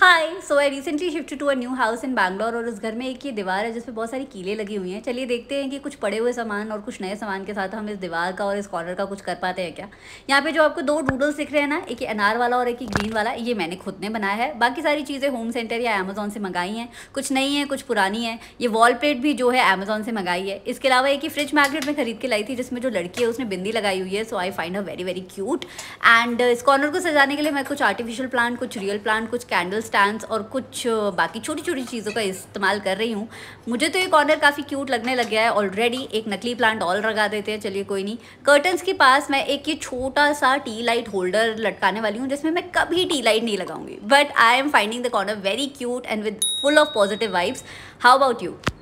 hi so I recently shift to a new house in Bangalore और इस घर में एक ये दीवार है जिसमें बहुत सारी कीले लगी हुई हैं चलिए देखते हैं कि कुछ पड़े हुए सामान और कुछ नए सामान के साथ हम इस दीवार का और इस कॉर्नर का कुछ कर पाते हैं क्या यहाँ पे जो आपको दो डूडल्स दिख रहे हैं ना एक अनार वाला और एक ग्रीन वाला ये मैंने खुद ने बनाया है बाकी सारी चीज़ें होम सेंटर या अमेजोन से मंगाई हैं कुछ नई है कुछ पुरानी है ये वॉल प्लेट भी जो है अमेजोन से मंगाई है इसके अलावा एक ही फ्रिज मार्केट में खरीद के लाई थी जिसमें जो लड़की है उसने बिंदी लगाई हुई है so I find a very very cute and इस कॉर्नर को सजाने के लिए मैं कुछ आर्टिफिशियल प्लांट कुछ रियल प्लांट कुछ कैंडल्स स्टैंड और कुछ बाकी छोटी छोटी चीज़ों का इस्तेमाल कर रही हूँ मुझे तो ये कॉर्नर काफ़ी क्यूट लगने लग गया है ऑलरेडी एक नकली प्लांट ऑल लगा देते हैं चलिए कोई नहीं कर्टन्स के पास मैं एक ये छोटा सा टी लाइट होल्डर लटकाने वाली हूँ जिसमें मैं कभी टी लाइट नहीं लगाऊंगी but I am finding the corner very cute and with full of positive vibes how about you